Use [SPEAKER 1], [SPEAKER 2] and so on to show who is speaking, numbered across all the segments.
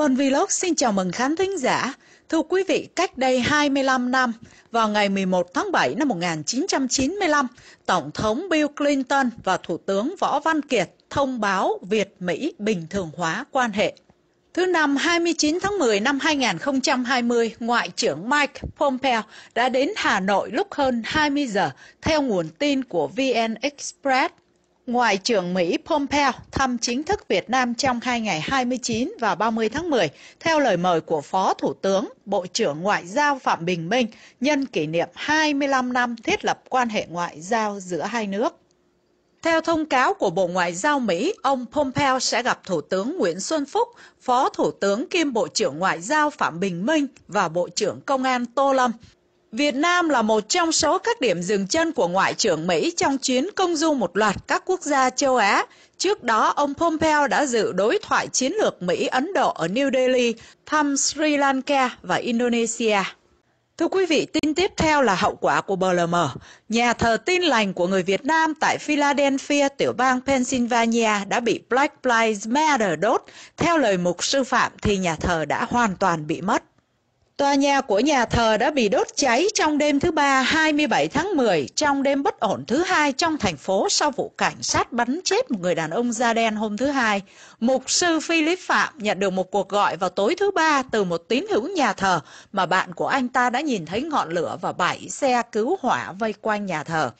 [SPEAKER 1] Vân Vlog xin chào mừng khán thính giả. Thưa quý vị, cách đây 25 năm, vào ngày 11 tháng 7 năm 1995, Tổng thống Bill Clinton và Thủ tướng Võ Văn Kiệt thông báo Việt-Mỹ bình thường hóa quan hệ. Thứ năm 29 tháng 10 năm 2020, Ngoại trưởng Mike Pompeo đã đến Hà Nội lúc hơn 20 giờ, theo nguồn tin của VN Express. Ngoại trưởng Mỹ Pompeo thăm chính thức Việt Nam trong hai ngày 29 và 30 tháng 10 theo lời mời của Phó Thủ tướng, Bộ trưởng Ngoại giao Phạm Bình Minh nhân kỷ niệm 25 năm thiết lập quan hệ ngoại giao giữa hai nước. Theo thông cáo của Bộ Ngoại giao Mỹ, ông Pompeo sẽ gặp Thủ tướng Nguyễn Xuân Phúc, Phó Thủ tướng kiêm Bộ trưởng Ngoại giao Phạm Bình Minh và Bộ trưởng Công an Tô Lâm Việt Nam là một trong số các điểm dừng chân của Ngoại trưởng Mỹ trong chuyến công du một loạt các quốc gia châu Á. Trước đó, ông Pompeo đã dự đối thoại chiến lược Mỹ-Ấn Độ ở New Delhi, thăm Sri Lanka và Indonesia. Thưa quý vị, tin tiếp theo là hậu quả của BLM. Nhà thờ tin lành của người Việt Nam tại Philadelphia, tiểu bang Pennsylvania đã bị Black Lives Matter đốt. Theo lời mục sư phạm thì nhà thờ đã hoàn toàn bị mất. Tòa nhà của nhà thờ đã bị đốt cháy trong đêm thứ Ba 27 tháng 10, trong đêm bất ổn thứ hai trong thành phố sau vụ cảnh sát bắn chết một người đàn ông da đen hôm thứ Hai. Mục sư Philip Phạm nhận được một cuộc gọi vào tối thứ Ba từ một tín hữu nhà thờ mà bạn của anh ta đã nhìn thấy ngọn lửa và bảy xe cứu hỏa vây quanh nhà thờ.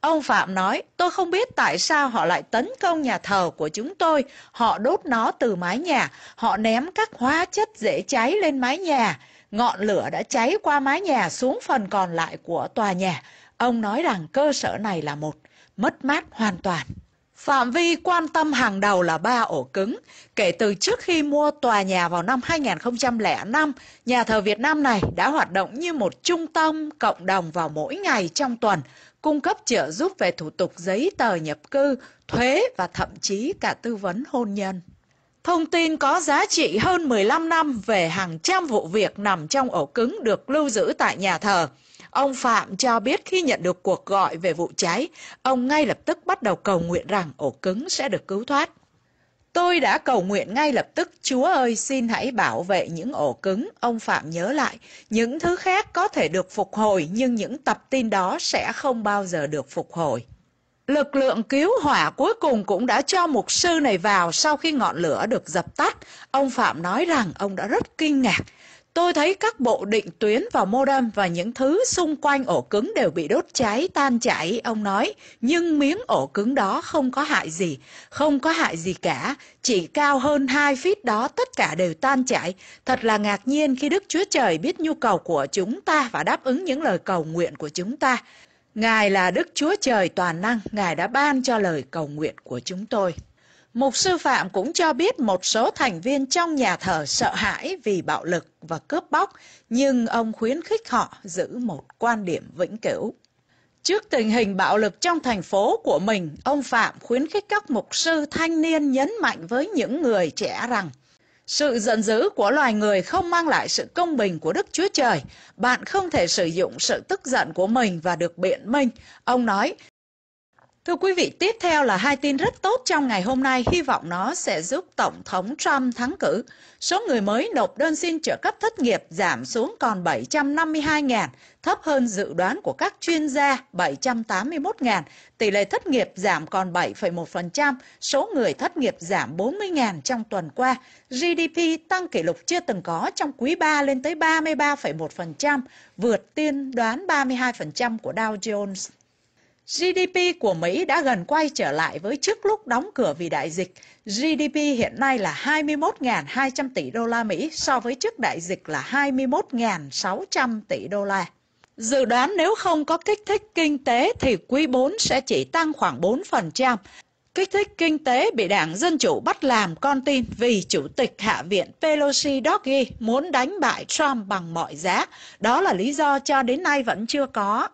[SPEAKER 1] Ông Phạm nói, tôi không biết tại sao họ lại tấn công nhà thờ của chúng tôi. Họ đốt nó từ mái nhà, họ ném các hóa chất dễ cháy lên mái nhà. Ngọn lửa đã cháy qua mái nhà xuống phần còn lại của tòa nhà. Ông nói rằng cơ sở này là một mất mát hoàn toàn. Phạm vi quan tâm hàng đầu là ba ổ cứng. Kể từ trước khi mua tòa nhà vào năm 2005, nhà thờ Việt Nam này đã hoạt động như một trung tâm cộng đồng vào mỗi ngày trong tuần, cung cấp trợ giúp về thủ tục giấy tờ nhập cư, thuế và thậm chí cả tư vấn hôn nhân. Thông tin có giá trị hơn 15 năm về hàng trăm vụ việc nằm trong ổ cứng được lưu giữ tại nhà thờ. Ông Phạm cho biết khi nhận được cuộc gọi về vụ cháy, ông ngay lập tức bắt đầu cầu nguyện rằng ổ cứng sẽ được cứu thoát. Tôi đã cầu nguyện ngay lập tức, Chúa ơi xin hãy bảo vệ những ổ cứng, ông Phạm nhớ lại. Những thứ khác có thể được phục hồi nhưng những tập tin đó sẽ không bao giờ được phục hồi. Lực lượng cứu hỏa cuối cùng cũng đã cho mục sư này vào sau khi ngọn lửa được dập tắt. Ông Phạm nói rằng ông đã rất kinh ngạc. Tôi thấy các bộ định tuyến và modem và những thứ xung quanh ổ cứng đều bị đốt cháy, tan chảy, ông nói. Nhưng miếng ổ cứng đó không có hại gì, không có hại gì cả. Chỉ cao hơn 2 feet đó tất cả đều tan chảy. Thật là ngạc nhiên khi Đức Chúa Trời biết nhu cầu của chúng ta và đáp ứng những lời cầu nguyện của chúng ta. Ngài là Đức Chúa Trời toàn năng, Ngài đã ban cho lời cầu nguyện của chúng tôi. Mục sư Phạm cũng cho biết một số thành viên trong nhà thờ sợ hãi vì bạo lực và cướp bóc, nhưng ông khuyến khích họ giữ một quan điểm vĩnh cửu. Trước tình hình bạo lực trong thành phố của mình, ông Phạm khuyến khích các mục sư thanh niên nhấn mạnh với những người trẻ rằng sự giận dữ của loài người không mang lại sự công bình của Đức Chúa Trời. Bạn không thể sử dụng sự tức giận của mình và được biện minh. Ông nói, Thưa quý vị, tiếp theo là hai tin rất tốt trong ngày hôm nay, hy vọng nó sẽ giúp Tổng thống Trump thắng cử. Số người mới nộp đơn xin trợ cấp thất nghiệp giảm xuống còn 752.000, thấp hơn dự đoán của các chuyên gia 781.000. Tỷ lệ thất nghiệp giảm còn 7,1%, số người thất nghiệp giảm 40.000 trong tuần qua. GDP tăng kỷ lục chưa từng có trong quý 3 lên tới 33,1%, vượt tiên đoán 32% của Dow Jones. GDP của Mỹ đã gần quay trở lại với trước lúc đóng cửa vì đại dịch. GDP hiện nay là 21.200 tỷ đô la Mỹ so với trước đại dịch là 21.600 tỷ đô la. Dự đoán nếu không có kích thích kinh tế thì quý 4 sẽ chỉ tăng khoảng 4%. Kích thích kinh tế bị Đảng Dân Chủ bắt làm con tin vì Chủ tịch Hạ viện Pelosi Doggy muốn đánh bại Trump bằng mọi giá. Đó là lý do cho đến nay vẫn chưa có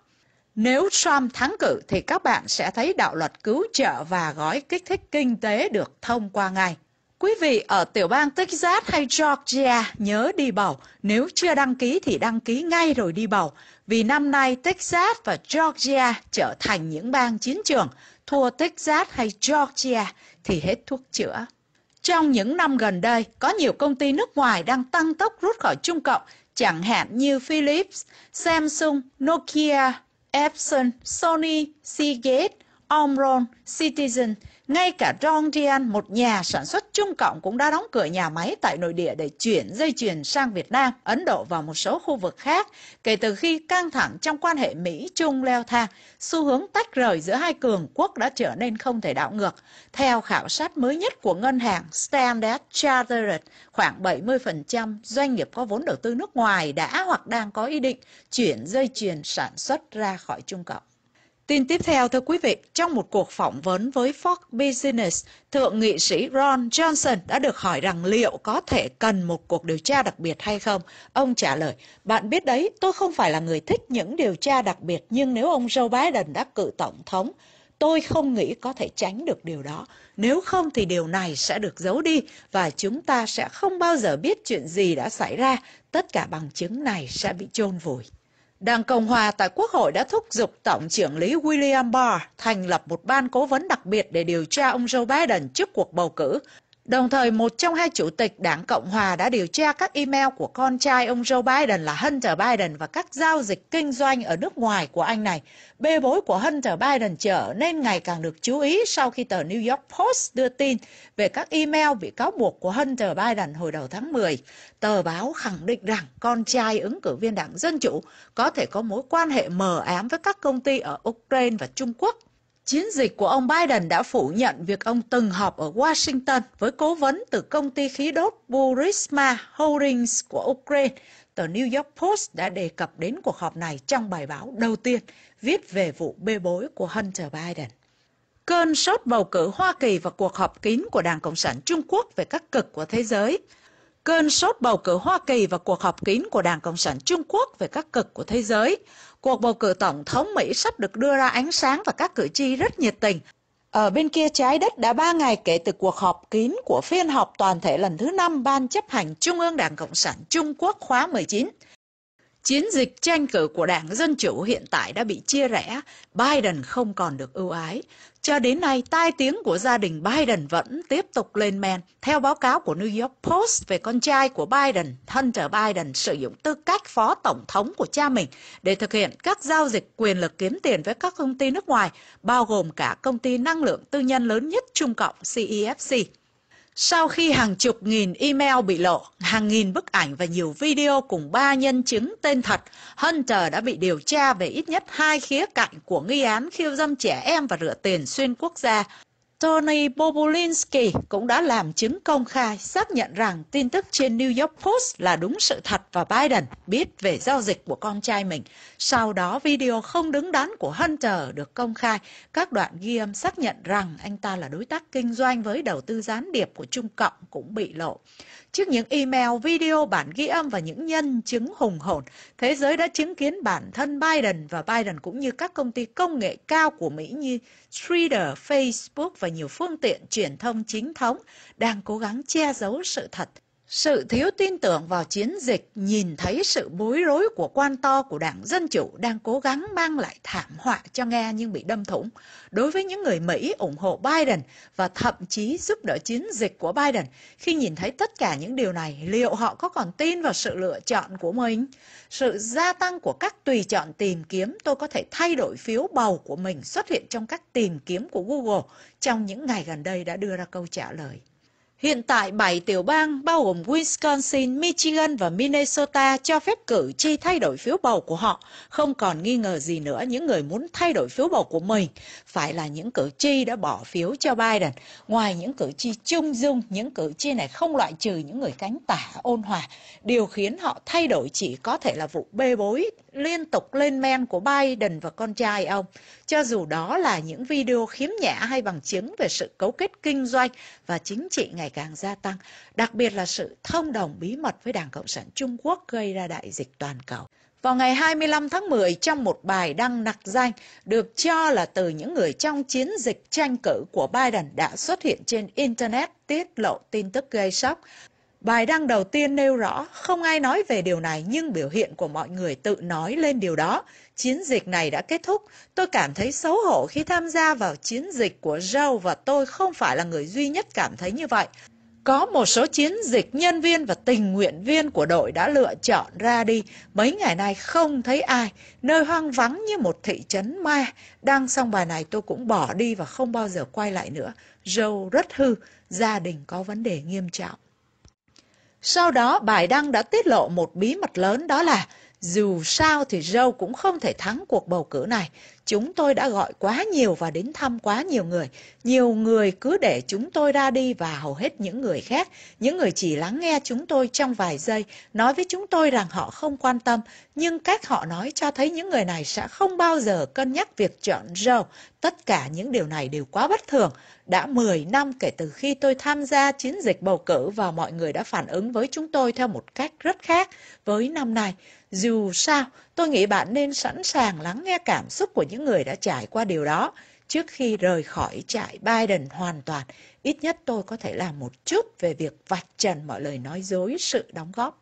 [SPEAKER 1] nếu Trump thắng cử thì các bạn sẽ thấy đạo luật cứu trợ và gói kích thích kinh tế được thông qua ngay. Quý vị ở tiểu bang Texas hay Georgia nhớ đi bầu, nếu chưa đăng ký thì đăng ký ngay rồi đi bầu, vì năm nay Texas và Georgia trở thành những bang chiến trường, thua Texas hay Georgia thì hết thuốc chữa. Trong những năm gần đây, có nhiều công ty nước ngoài đang tăng tốc rút khỏi Trung Cộng, chẳng hạn như Philips, Samsung, Nokia, Epson, Sony, Seagate Omron, Citizen, ngay cả Dongdian, một nhà sản xuất trung cộng cũng đã đóng cửa nhà máy tại nội địa để chuyển dây chuyền sang Việt Nam, Ấn Độ và một số khu vực khác. Kể từ khi căng thẳng trong quan hệ Mỹ-Trung leo thang, xu hướng tách rời giữa hai cường quốc đã trở nên không thể đảo ngược. Theo khảo sát mới nhất của ngân hàng Standard Chartered, khoảng 70% doanh nghiệp có vốn đầu tư nước ngoài đã hoặc đang có ý định chuyển dây chuyền sản xuất ra khỏi Trung Cộng. Tin tiếp theo thưa quý vị, trong một cuộc phỏng vấn với Fox Business, Thượng nghị sĩ Ron Johnson đã được hỏi rằng liệu có thể cần một cuộc điều tra đặc biệt hay không. Ông trả lời, bạn biết đấy, tôi không phải là người thích những điều tra đặc biệt, nhưng nếu ông Joe Biden đã cử tổng thống, tôi không nghĩ có thể tránh được điều đó. Nếu không thì điều này sẽ được giấu đi và chúng ta sẽ không bao giờ biết chuyện gì đã xảy ra. Tất cả bằng chứng này sẽ bị chôn vùi. Đảng Cộng Hòa tại Quốc hội đã thúc giục Tổng trưởng lý William Barr thành lập một ban cố vấn đặc biệt để điều tra ông Joe Biden trước cuộc bầu cử Đồng thời, một trong hai chủ tịch Đảng Cộng Hòa đã điều tra các email của con trai ông Joe Biden là Hunter Biden và các giao dịch kinh doanh ở nước ngoài của anh này. Bê bối của Hunter Biden trở nên ngày càng được chú ý sau khi tờ New York Post đưa tin về các email bị cáo buộc của Hunter Biden hồi đầu tháng 10. Tờ báo khẳng định rằng con trai ứng cử viên Đảng Dân Chủ có thể có mối quan hệ mờ ám với các công ty ở Ukraine và Trung Quốc. Chiến dịch của ông Biden đã phủ nhận việc ông từng họp ở Washington với cố vấn từ công ty khí đốt Burisma Holdings của Ukraine. Tờ New York Post đã đề cập đến cuộc họp này trong bài báo đầu tiên viết về vụ bê bối của Hunter Biden. Cơn sốt bầu cử Hoa Kỳ và cuộc họp kín của Đảng Cộng sản Trung Quốc về các cực của thế giới cơn sốt bầu cử Hoa Kỳ và cuộc họp kín của Đảng Cộng sản Trung Quốc về các cực của thế giới, Cuộc bầu cử tổng thống Mỹ sắp được đưa ra ánh sáng và các cử tri rất nhiệt tình. Ở bên kia trái đất đã 3 ngày kể từ cuộc họp kín của phiên họp toàn thể lần thứ 5 Ban chấp hành Trung ương Đảng Cộng sản Trung Quốc khóa 19. Chiến dịch tranh cử của đảng Dân Chủ hiện tại đã bị chia rẽ, Biden không còn được ưu ái. Cho đến nay, tai tiếng của gia đình Biden vẫn tiếp tục lên men. Theo báo cáo của New York Post về con trai của Biden, Hunter Biden sử dụng tư cách phó tổng thống của cha mình để thực hiện các giao dịch quyền lực kiếm tiền với các công ty nước ngoài, bao gồm cả công ty năng lượng tư nhân lớn nhất Trung Cộng CEFC. E sau khi hàng chục nghìn email bị lộ, hàng nghìn bức ảnh và nhiều video cùng ba nhân chứng tên thật, Hunter đã bị điều tra về ít nhất hai khía cạnh của nghi án khiêu dâm trẻ em và rửa tiền xuyên quốc gia. Tony Bobulinski cũng đã làm chứng công khai xác nhận rằng tin tức trên New York Post là đúng sự thật và Biden biết về giao dịch của con trai mình. Sau đó video không đứng đắn của Hunter được công khai. Các đoạn ghi âm xác nhận rằng anh ta là đối tác kinh doanh với đầu tư gián điệp của Trung Cộng cũng bị lộ. Trước những email, video, bản ghi âm và những nhân chứng hùng hồn, thế giới đã chứng kiến bản thân Biden và Biden cũng như các công ty công nghệ cao của Mỹ như Twitter, Facebook và nhiều phương tiện truyền thông chính thống đang cố gắng che giấu sự thật sự thiếu tin tưởng vào chiến dịch nhìn thấy sự bối rối của quan to của Đảng Dân Chủ đang cố gắng mang lại thảm họa cho Nga nhưng bị đâm thủng. Đối với những người Mỹ ủng hộ Biden và thậm chí giúp đỡ chiến dịch của Biden, khi nhìn thấy tất cả những điều này, liệu họ có còn tin vào sự lựa chọn của mình? Sự gia tăng của các tùy chọn tìm kiếm, tôi có thể thay đổi phiếu bầu của mình xuất hiện trong các tìm kiếm của Google trong những ngày gần đây đã đưa ra câu trả lời. Hiện tại bảy tiểu bang bao gồm Wisconsin, Michigan và Minnesota cho phép cử tri thay đổi phiếu bầu của họ. Không còn nghi ngờ gì nữa những người muốn thay đổi phiếu bầu của mình phải là những cử tri đã bỏ phiếu cho Biden. Ngoài những cử tri trung dung, những cử tri này không loại trừ những người cánh tả ôn hòa. Điều khiến họ thay đổi chỉ có thể là vụ bê bối liên tục lên men của Biden và con trai ông, cho dù đó là những video khiếm nhã hay bằng chứng về sự cấu kết kinh doanh và chính trị ngày càng gia tăng, đặc biệt là sự thông đồng bí mật với Đảng Cộng sản Trung Quốc gây ra đại dịch toàn cầu. Vào ngày 25 tháng 10, trong một bài đăng nặc danh được cho là từ những người trong chiến dịch tranh cử của Biden đã xuất hiện trên Internet tiết lộ tin tức gây sốc Bài đăng đầu tiên nêu rõ không ai nói về điều này nhưng biểu hiện của mọi người tự nói lên điều đó. Chiến dịch này đã kết thúc. Tôi cảm thấy xấu hổ khi tham gia vào chiến dịch của Joe và tôi không phải là người duy nhất cảm thấy như vậy. Có một số chiến dịch nhân viên và tình nguyện viên của đội đã lựa chọn ra đi. Mấy ngày nay không thấy ai, nơi hoang vắng như một thị trấn ma. Đăng xong bài này tôi cũng bỏ đi và không bao giờ quay lại nữa. Joe rất hư, gia đình có vấn đề nghiêm trọng. Sau đó bài đăng đã tiết lộ một bí mật lớn đó là dù sao thì Joe cũng không thể thắng cuộc bầu cử này. Chúng tôi đã gọi quá nhiều và đến thăm quá nhiều người. Nhiều người cứ để chúng tôi ra đi và hầu hết những người khác, những người chỉ lắng nghe chúng tôi trong vài giây, nói với chúng tôi rằng họ không quan tâm. Nhưng cách họ nói cho thấy những người này sẽ không bao giờ cân nhắc việc chọn Joe. Tất cả những điều này đều quá bất thường. Đã 10 năm kể từ khi tôi tham gia chiến dịch bầu cử và mọi người đã phản ứng với chúng tôi theo một cách rất khác với năm nay. Dù sao, tôi nghĩ bạn nên sẵn sàng lắng nghe cảm xúc của những người đã trải qua điều đó trước khi rời khỏi trại Biden hoàn toàn. Ít nhất tôi có thể làm một chút về việc vạch trần mọi lời nói dối sự đóng góp.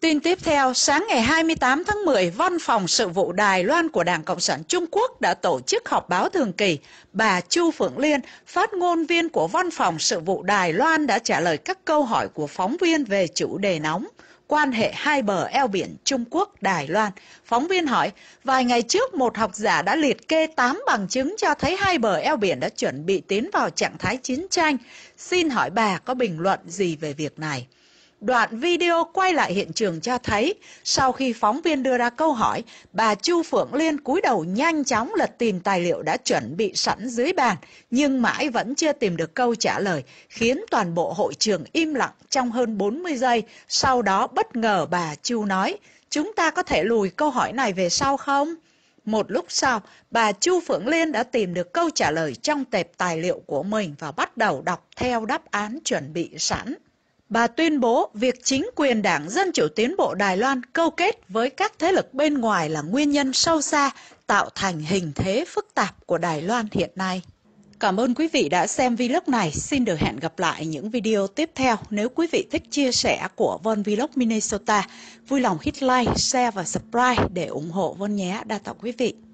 [SPEAKER 1] Tin tiếp theo, sáng ngày 28 tháng 10, Văn phòng Sự vụ Đài Loan của Đảng Cộng sản Trung Quốc đã tổ chức họp báo thường kỳ. Bà Chu Phượng Liên, phát ngôn viên của Văn phòng Sự vụ Đài Loan đã trả lời các câu hỏi của phóng viên về chủ đề nóng quan hệ hai bờ eo biển Trung Quốc, Đài Loan. Phóng viên hỏi, vài ngày trước một học giả đã liệt kê 8 bằng chứng cho thấy hai bờ eo biển đã chuẩn bị tiến vào trạng thái chiến tranh. Xin hỏi bà có bình luận gì về việc này? Đoạn video quay lại hiện trường cho thấy, sau khi phóng viên đưa ra câu hỏi, bà Chu Phượng Liên cúi đầu nhanh chóng lật tìm tài liệu đã chuẩn bị sẵn dưới bàn, nhưng mãi vẫn chưa tìm được câu trả lời, khiến toàn bộ hội trường im lặng trong hơn 40 giây. Sau đó bất ngờ bà Chu nói, chúng ta có thể lùi câu hỏi này về sau không? Một lúc sau, bà Chu Phượng Liên đã tìm được câu trả lời trong tệp tài liệu của mình và bắt đầu đọc theo đáp án chuẩn bị sẵn. Bà tuyên bố việc chính quyền Đảng Dân Chủ Tiến bộ Đài Loan câu kết với các thế lực bên ngoài là nguyên nhân sâu xa tạo thành hình thế phức tạp của Đài Loan hiện nay. Cảm ơn quý vị đã xem vlog này. Xin được hẹn gặp lại những video tiếp theo. Nếu quý vị thích chia sẻ của Von Vlog Minnesota, vui lòng hit like, share và subscribe để ủng hộ Von nhé. Đa tạ quý vị.